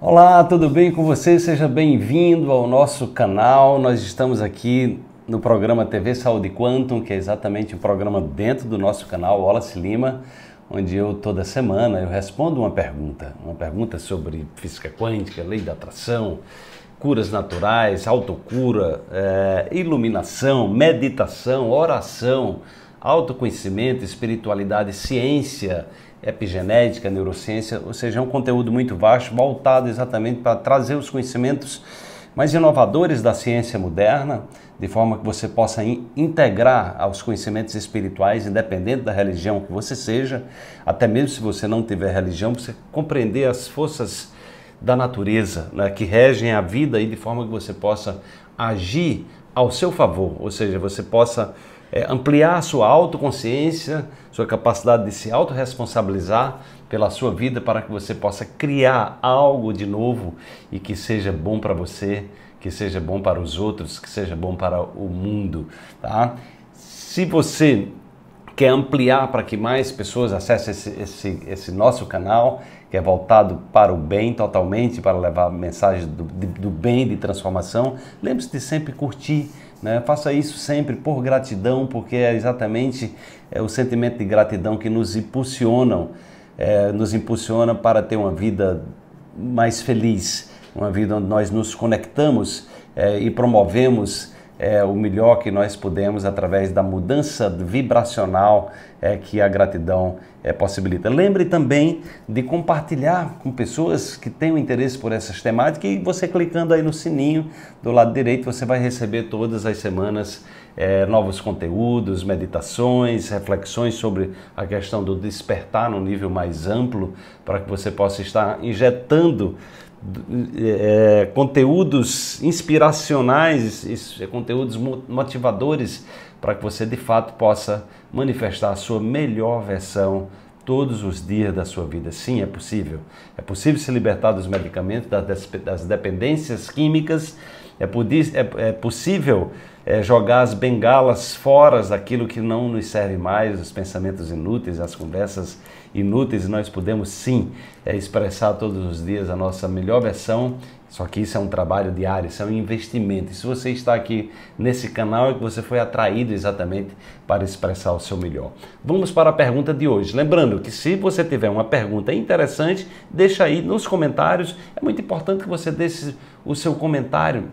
Olá, tudo bem com você? Seja bem-vindo ao nosso canal. Nós estamos aqui no programa TV Saúde Quantum, que é exatamente o um programa dentro do nosso canal Wallace Lima, onde eu toda semana eu respondo uma pergunta, uma pergunta sobre física quântica, lei da atração, curas naturais, autocura, é, iluminação, meditação, oração autoconhecimento, espiritualidade, ciência, epigenética, neurociência, ou seja, é um conteúdo muito vasto, voltado exatamente para trazer os conhecimentos mais inovadores da ciência moderna, de forma que você possa in integrar aos conhecimentos espirituais, independente da religião que você seja, até mesmo se você não tiver religião, você compreender as forças da natureza né, que regem a vida e de forma que você possa agir ao seu favor, ou seja, você possa é, ampliar a sua autoconsciência, sua capacidade de se autorresponsabilizar pela sua vida para que você possa criar algo de novo e que seja bom para você, que seja bom para os outros, que seja bom para o mundo, tá? Se você quer ampliar para que mais pessoas acessem esse, esse, esse, nosso canal, que é voltado para o bem totalmente, para levar mensagem do, do bem, de transformação, lembre-se de sempre curtir, né? Faça isso sempre por gratidão, porque é exatamente é, o sentimento de gratidão que nos impulsionam, é, nos impulsiona para ter uma vida mais feliz, uma vida onde nós nos conectamos é, e promovemos é, o melhor que nós podemos através da mudança vibracional é, que a gratidão é, possibilita. Lembre também de compartilhar com pessoas que tenham interesse por essas temáticas e você clicando aí no sininho do lado direito você vai receber todas as semanas é, novos conteúdos, meditações, reflexões sobre a questão do despertar no nível mais amplo para que você possa estar injetando é, conteúdos inspiracionais, isso, é, conteúdos motivadores para que você de fato possa manifestar a sua melhor versão todos os dias da sua vida. Sim, é possível. É possível se libertar dos medicamentos, das, das dependências químicas é, é, é possível é, jogar as bengalas fora daquilo que não nos serve mais, os pensamentos inúteis, as conversas inúteis, e nós podemos sim é, expressar todos os dias a nossa melhor versão. Só que isso é um trabalho diário, isso é um investimento. E se você está aqui nesse canal, é que você foi atraído exatamente para expressar o seu melhor. Vamos para a pergunta de hoje. Lembrando que se você tiver uma pergunta interessante, deixa aí nos comentários. É muito importante que você deixe o seu comentário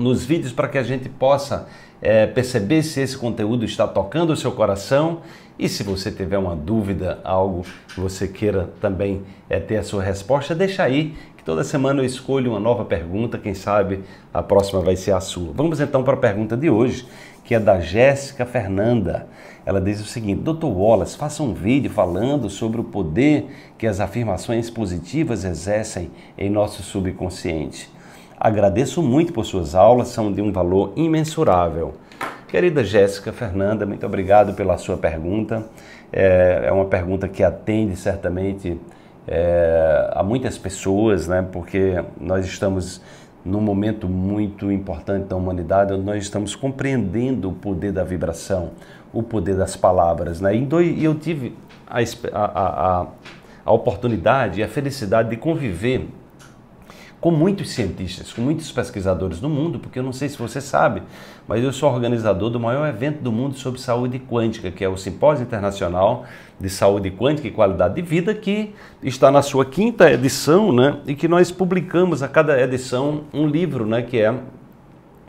nos vídeos para que a gente possa é, perceber se esse conteúdo está tocando o seu coração e se você tiver uma dúvida, algo que você queira também é, ter a sua resposta, deixa aí que toda semana eu escolho uma nova pergunta, quem sabe a próxima vai ser a sua. Vamos então para a pergunta de hoje, que é da Jéssica Fernanda. Ela diz o seguinte: Dr. Wallace, faça um vídeo falando sobre o poder que as afirmações positivas exercem em nosso subconsciente. Agradeço muito por suas aulas, são de um valor imensurável. Querida Jéssica Fernanda, muito obrigado pela sua pergunta. É, é, uma pergunta que atende certamente é, a muitas pessoas, né? porque nós estamos num momento muito importante da humanidade, onde nós estamos compreendendo o poder da vibração, o poder das palavras. Né? E eu tive a, a, a, a oportunidade e a felicidade de conviver com muitos cientistas, com muitos pesquisadores do mundo, porque eu não sei se você sabe, mas eu sou organizador do maior evento do mundo sobre saúde quântica, que é o Simpósio Internacional de Saúde Quântica e Qualidade de Vida, que está na sua quinta edição, né? E que nós publicamos a cada edição um livro, né? Que é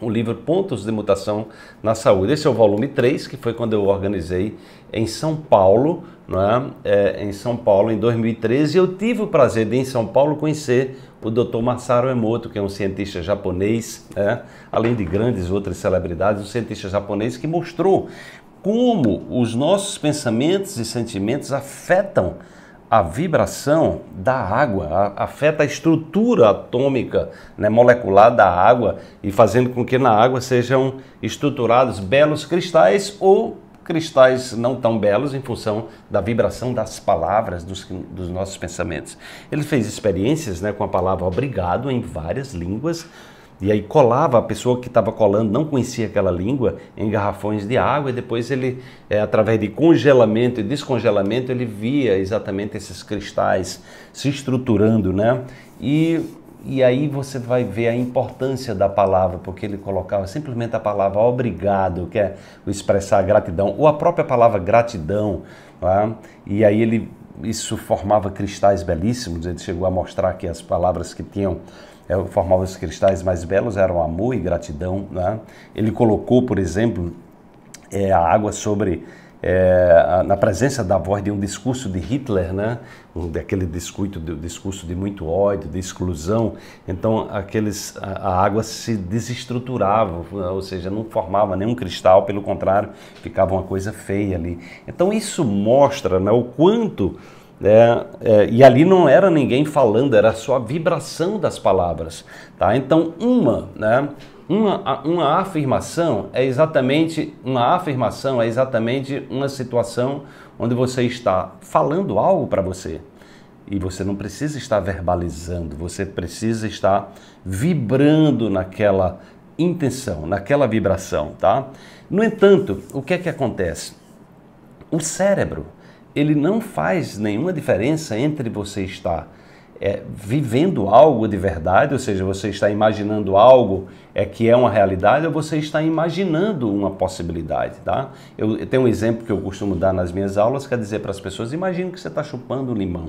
o livro Pontos de Mutação na Saúde. Esse é o volume 3, que foi quando eu organizei em São Paulo, né? É, em São Paulo, em 2013. Eu tive o prazer de, em São Paulo, conhecer o Dr. Masaru Emoto, que é um cientista japonês, né? além de grandes outras celebridades, um cientista japonês que mostrou como os nossos pensamentos e sentimentos afetam a vibração da água, afeta a estrutura atômica, né, molecular da água e fazendo com que na água sejam estruturados belos cristais ou cristais não tão belos em função da vibração das palavras, dos, dos nossos pensamentos. Ele fez experiências né, com a palavra obrigado em várias línguas e aí colava, a pessoa que estava colando não conhecia aquela língua, em garrafões de água, e depois ele, é, através de congelamento e descongelamento, ele via exatamente esses cristais se estruturando, né? E, e aí você vai ver a importância da palavra, porque ele colocava simplesmente a palavra obrigado, que é expressar gratidão, ou a própria palavra gratidão, tá? e aí ele isso formava cristais belíssimos. Ele chegou a mostrar que as palavras que tinham é, formavam os cristais mais belos eram amor e gratidão. Né? Ele colocou, por exemplo, é, a água sobre é, na presença da voz de um discurso de Hitler, né? daquele discurso, de, discurso de muito ódio, de exclusão. Então, aqueles, a, a, água se desestruturava, ou seja, não formava nenhum cristal, pelo contrário, ficava uma coisa feia ali. Então, isso mostra né, o quanto. É, é, e ali não era ninguém falando, era só a vibração das palavras. Tá? Então, uma, né, uma, uma afirmação é exatamente uma afirmação é exatamente uma situação onde você está falando algo para você e você não precisa estar verbalizando, você precisa estar vibrando naquela intenção, naquela vibração, tá? No entanto, o que é que acontece? O cérebro, ele não faz nenhuma diferença entre você estar é, vivendo algo de verdade, ou seja, você está imaginando algo é, que é uma realidade ou você está imaginando uma possibilidade, tá? Eu, eu tenho um exemplo que eu costumo dar nas minhas aulas, quer é dizer para as pessoas, imagino que você está chupando limão.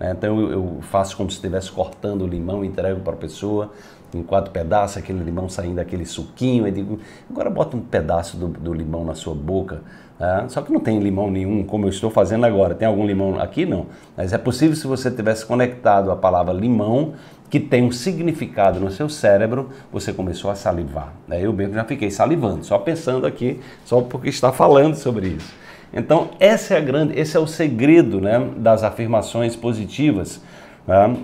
Né? Então eu, eu, faço como se estivesse cortando o limão e entrego para a pessoa em quatro pedaços, aquele limão saindo daquele suquinho, e digo, agora bota um pedaço do, do limão na sua boca, é, só que não tem limão nenhum, como eu estou fazendo agora. Tem algum limão aqui? Não. Mas é possível se você tivesse conectado a palavra limão, que tem um significado no seu cérebro, você começou a salivar. Né? Eu mesmo já fiquei salivando, só pensando aqui, só porque está falando sobre isso. Então, essa é a grande, esse é o segredo né, das afirmações positivas, né,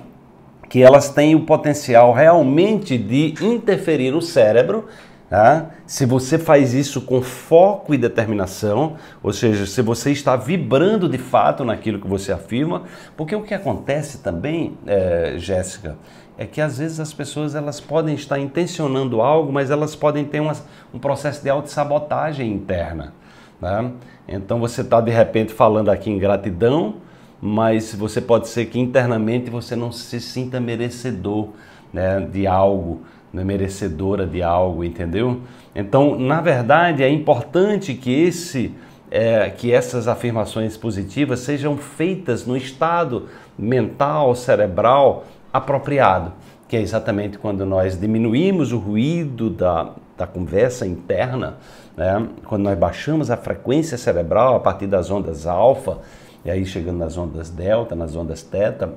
que elas têm o potencial realmente de interferir no cérebro Tá? Se você faz isso com foco e determinação, ou seja, se você está vibrando de fato naquilo que você afirma, porque o que acontece também, é, Jéssica, é que às vezes as pessoas elas podem estar intencionando algo, mas elas podem ter uma, um processo de autossabotagem interna. Né? Então você está de repente falando aqui em gratidão, mas você pode ser que internamente você não se sinta merecedor né, de algo não é merecedora de algo, entendeu? Então, na verdade, é importante que esse é, que essas afirmações positivas sejam feitas no estado mental, cerebral apropriado, que é exatamente quando nós diminuímos o ruído da, da conversa interna, né? quando nós baixamos a frequência cerebral a partir das ondas alfa, e aí chegando nas ondas delta, nas ondas teta,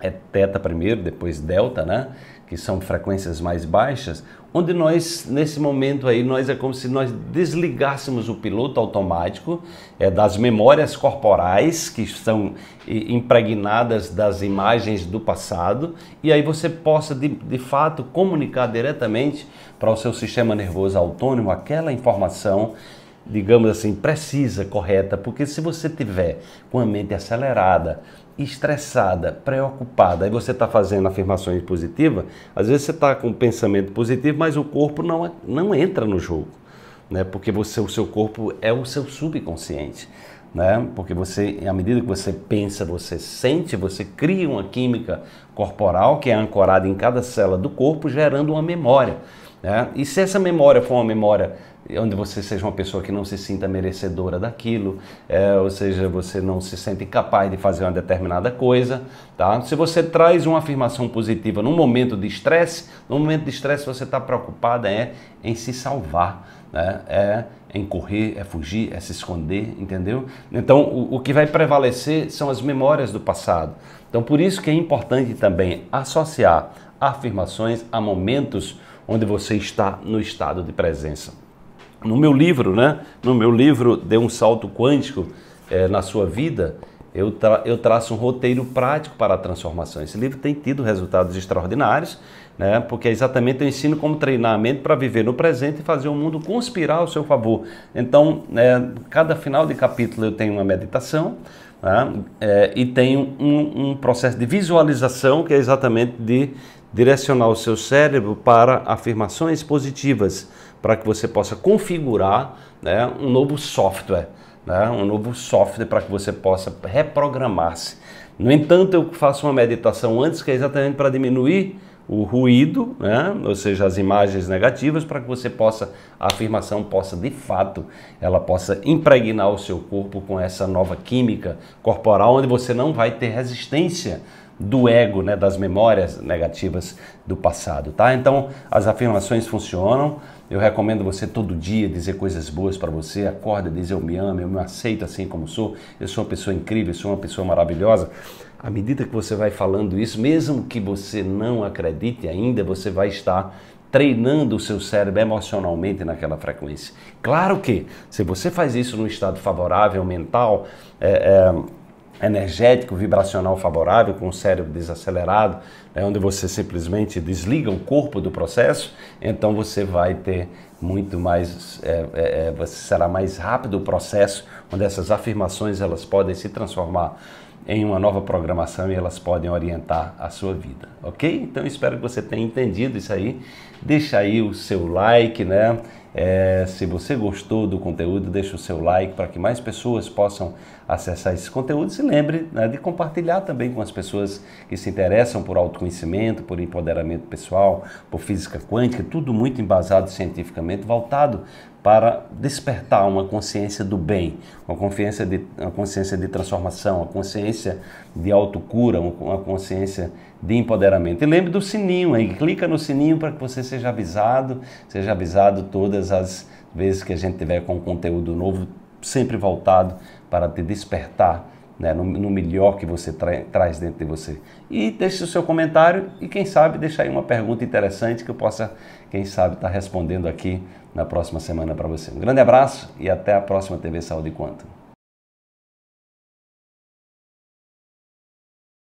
é teta primeiro, depois delta, né? Que são frequências mais baixas, onde nós nesse momento aí nós é como se nós desligássemos o piloto automático é, das memórias corporais que estão impregnadas das imagens do passado e aí você possa de, de fato comunicar diretamente para o seu sistema nervoso autônomo aquela informação digamos assim, precisa, correta, porque se você tiver com a mente acelerada, estressada, preocupada, e você está fazendo afirmações positivas, às vezes você está com um pensamento positivo, mas o corpo não, é, não entra no jogo, né? porque você, o seu corpo é o seu subconsciente. Né? Porque você, à medida que você pensa, você sente, você cria uma química corporal que é ancorada em cada célula do corpo, gerando uma memória. Né? E se essa memória for uma memória onde você seja uma pessoa que não se sinta merecedora daquilo, é, ou seja, você não se sente capaz de fazer uma determinada coisa, tá? Se você traz uma afirmação positiva num momento de estresse, no momento de estresse você está preocupada é em se salvar, né? É em correr, é fugir, é se esconder, entendeu? Então, o, o que vai prevalecer são as memórias do passado. Então, por isso que é importante também associar afirmações a momentos onde você está no estado de presença. No meu livro, né? No meu livro Dê um Salto Quântico é, na Sua Vida, eu, tra eu traço um roteiro prático para a transformação. Esse livro tem tido resultados extraordinários, né? porque é exatamente eu ensino como treinamento para viver no presente e fazer o mundo conspirar ao seu favor. Então, é, cada final de capítulo eu tenho uma meditação, Tá? É, e tem um, um, processo de visualização que é exatamente de direcionar o seu cérebro para afirmações positivas, para que você possa configurar né, um novo software, né, um novo software para que você possa reprogramar-se. No entanto, eu faço uma meditação antes que é exatamente para diminuir o ruído, né? ou seja, as imagens negativas, para que você possa, a afirmação possa de fato, ela possa impregnar o seu corpo com essa nova química corporal, onde você não vai ter resistência do ego, né? das memórias negativas do passado, tá? Então, as afirmações funcionam. Eu recomendo você todo dia dizer coisas boas para você. Acorda, diz eu me amo, eu me aceito assim como sou. Eu sou uma pessoa incrível, eu sou uma pessoa maravilhosa à medida que você vai falando isso, mesmo que você não acredite ainda, você vai estar treinando o seu cérebro emocionalmente naquela frequência. Claro que, se você faz isso num estado favorável mental, é, é, energético, vibracional favorável, com o cérebro desacelerado, né, onde você simplesmente desliga o corpo do processo, então você vai ter muito mais, é, é, é você será mais rápido o processo, onde essas afirmações elas podem se transformar em uma nova programação e elas podem orientar a sua vida, ok? Então espero que você tenha entendido isso aí. Deixa aí o seu like, né? É, se você gostou do conteúdo, deixa o seu like para que mais pessoas possam acessar esses conteúdos e lembre né, de compartilhar também com as pessoas que se interessam por autoconhecimento, por empoderamento pessoal, por física quântica, tudo muito embasado cientificamente, voltado para despertar uma consciência do bem, uma consciência de, uma consciência de transformação, uma consciência de autocura, uma consciência de empoderamento. E lembre do sininho aí, clica no sininho para que você seja avisado, seja avisado todas as vezes que a gente tiver com conteúdo novo sempre voltado para te despertar né, no, no, melhor que você tra traz dentro de você. E deixe o seu comentário e, quem sabe, deixe aí uma pergunta interessante que eu possa, quem sabe, estar tá respondendo aqui na próxima semana para você. Um grande abraço e até a próxima TV Saúde Quanto.